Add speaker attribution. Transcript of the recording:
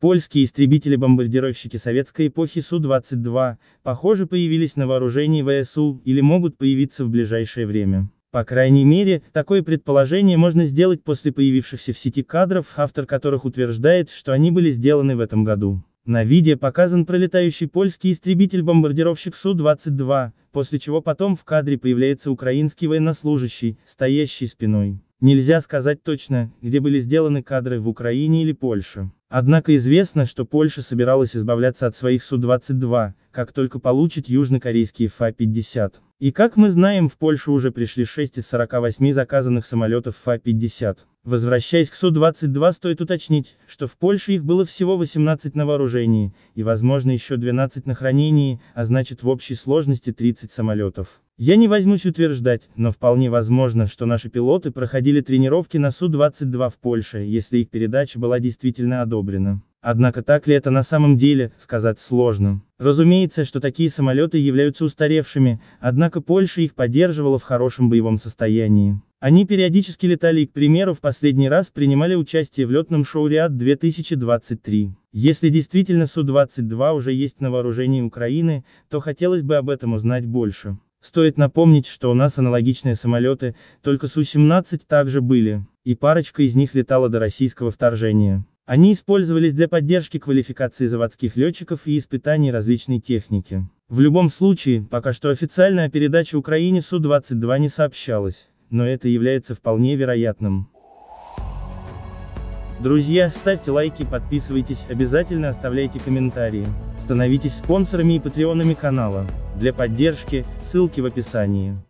Speaker 1: Польские истребители-бомбардировщики советской эпохи Су-22, похоже, появились на вооружении ВСУ или могут появиться в ближайшее время. По крайней мере, такое предположение можно сделать после появившихся в сети кадров, автор которых утверждает, что они были сделаны в этом году. На видео показан пролетающий польский истребитель-бомбардировщик Су-22, после чего потом в кадре появляется украинский военнослужащий, стоящий спиной. Нельзя сказать точно, где были сделаны кадры в Украине или Польше. Однако известно, что Польша собиралась избавляться от своих Су-22, как только получит южнокорейские Фа-50. И как мы знаем, в Польшу уже пришли 6 из 48 заказанных самолетов Фа-50. Возвращаясь к Су-22 стоит уточнить, что в Польше их было всего 18 на вооружении, и возможно еще 12 на хранении, а значит в общей сложности 30 самолетов. Я не возьмусь утверждать, но вполне возможно, что наши пилоты проходили тренировки на Су-22 в Польше, если их передача была действительно одобрена. Однако так ли это на самом деле, сказать сложно. Разумеется, что такие самолеты являются устаревшими, однако Польша их поддерживала в хорошем боевом состоянии. Они периодически летали и, к примеру, в последний раз принимали участие в летном шоу «Риад-2023». Если действительно Су-22 уже есть на вооружении Украины, то хотелось бы об этом узнать больше. Стоит напомнить, что у нас аналогичные самолеты, только Су-17 также были, и парочка из них летала до российского вторжения. Они использовались для поддержки квалификации заводских летчиков и испытаний различной техники. В любом случае, пока что официально о передаче Украине Су-22 не сообщалось но это является вполне вероятным. Друзья, ставьте лайки, подписывайтесь, обязательно оставляйте комментарии. Становитесь спонсорами и патреонами канала. Для поддержки, ссылки в описании.